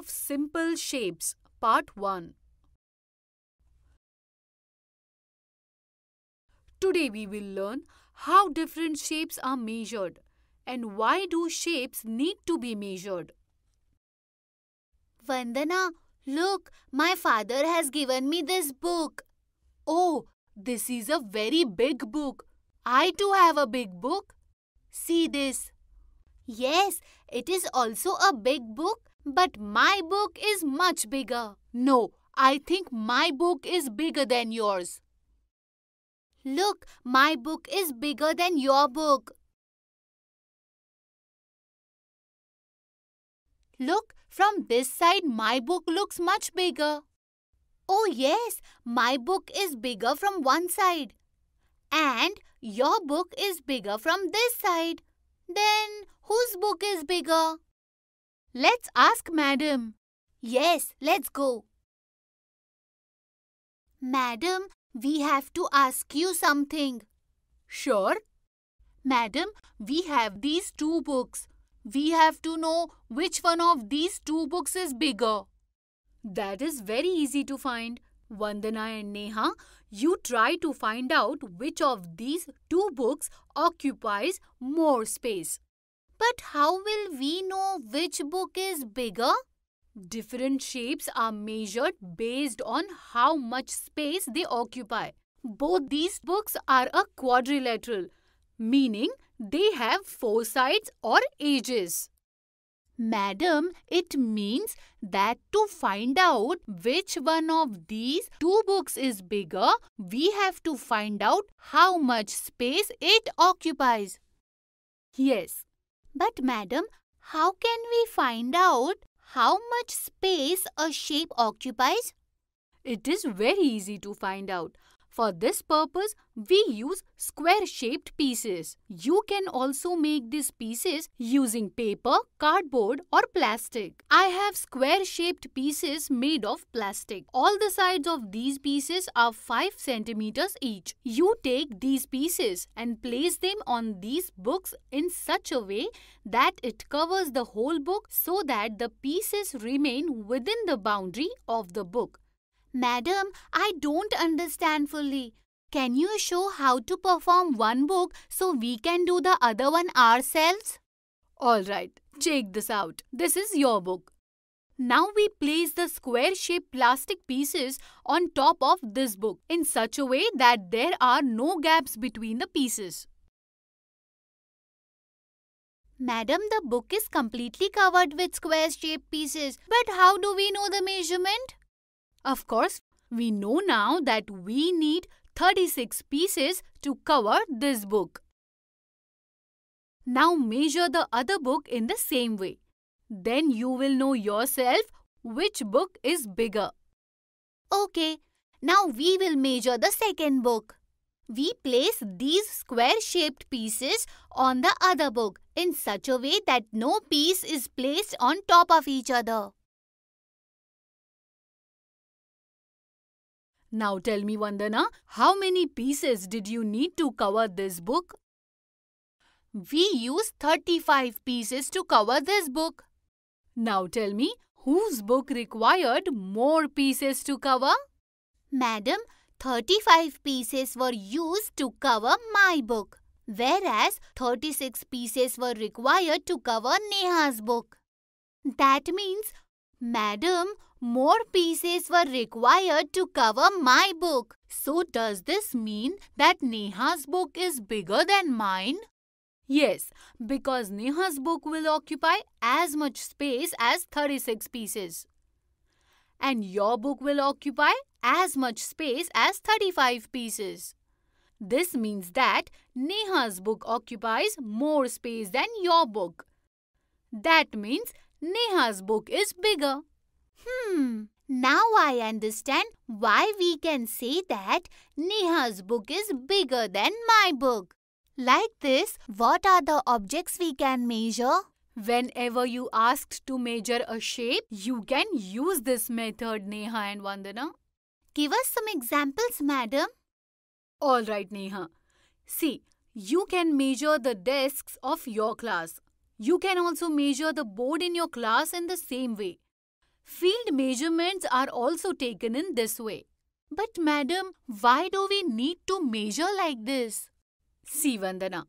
of Simple Shapes Part 1 Today we will learn how different shapes are measured and why do shapes need to be measured. Vandana, look, my father has given me this book. Oh, this is a very big book. I too have a big book. See this. Yes, it is also a big book but my book is much bigger. No, I think my book is bigger than yours. Look, my book is bigger than your book. Look, from this side my book looks much bigger. Oh yes, my book is bigger from one side. And your book is bigger from this side. Then whose book is bigger? Let's ask madam. Yes, let's go. Madam, we have to ask you something. Sure. Madam, we have these two books. We have to know which one of these two books is bigger. That is very easy to find. Vandana and Neha, you try to find out which of these two books occupies more space. But how will we know which book is bigger? Different shapes are measured based on how much space they occupy. Both these books are a quadrilateral, meaning they have four sides or edges. Madam, it means that to find out which one of these two books is bigger, we have to find out how much space it occupies. Yes, but madam, how can we find out how much space a shape occupies? It is very easy to find out. For this purpose, we use square-shaped pieces. You can also make these pieces using paper, cardboard or plastic. I have square-shaped pieces made of plastic. All the sides of these pieces are 5 centimeters each. You take these pieces and place them on these books in such a way that it covers the whole book so that the pieces remain within the boundary of the book. Madam, I don't understand fully. Can you show how to perform one book so we can do the other one ourselves? All right, check this out. This is your book. Now we place the square-shaped plastic pieces on top of this book in such a way that there are no gaps between the pieces. Madam, the book is completely covered with square-shaped pieces. But how do we know the measurement? Of course, we know now that we need 36 pieces to cover this book. Now measure the other book in the same way. Then you will know yourself which book is bigger. Okay, now we will measure the second book. We place these square-shaped pieces on the other book in such a way that no piece is placed on top of each other. Now tell me, Vandana, how many pieces did you need to cover this book? We used 35 pieces to cover this book. Now tell me, whose book required more pieces to cover? Madam, 35 pieces were used to cover my book, whereas 36 pieces were required to cover Neha's book. That means, Madam, more pieces were required to cover my book. So does this mean that Neha's book is bigger than mine? Yes, because Neha's book will occupy as much space as 36 pieces. And your book will occupy as much space as 35 pieces. This means that Neha's book occupies more space than your book. That means Neha's book is bigger. Hmm. Now I understand why we can say that Neha's book is bigger than my book. Like this, what are the objects we can measure? Whenever you asked to measure a shape, you can use this method, Neha and Vandana. Give us some examples, madam. All right, Neha. See, you can measure the desks of your class. You can also measure the board in your class in the same way. Field measurements are also taken in this way. But madam, why do we need to measure like this? See Vandana,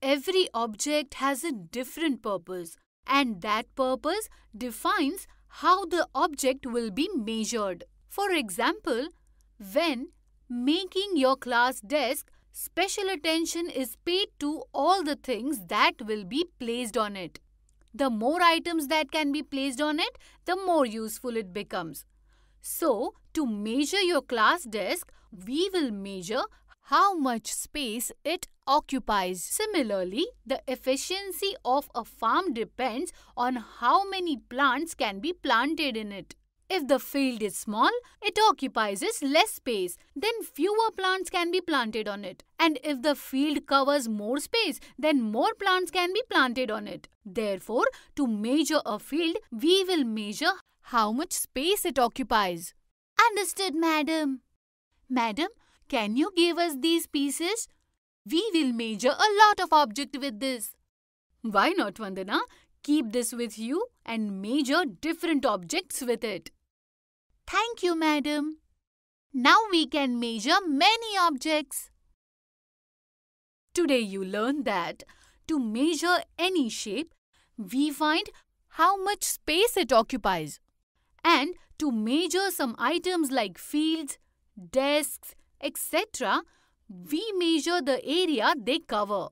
every object has a different purpose and that purpose defines how the object will be measured. For example, when making your class desk, special attention is paid to all the things that will be placed on it the more items that can be placed on it, the more useful it becomes. So, to measure your class desk, we will measure how much space it occupies. Similarly, the efficiency of a farm depends on how many plants can be planted in it. If the field is small, it occupies less space, then fewer plants can be planted on it. And if the field covers more space, then more plants can be planted on it. Therefore, to measure a field, we will measure how much space it occupies. Understood, madam. Madam, can you give us these pieces? We will measure a lot of object with this. Why not, Vandana? Keep this with you and measure different objects with it. Thank you, madam. Now we can measure many objects. Today you learned that to measure any shape, we find how much space it occupies. And to measure some items like fields, desks, etc., we measure the area they cover.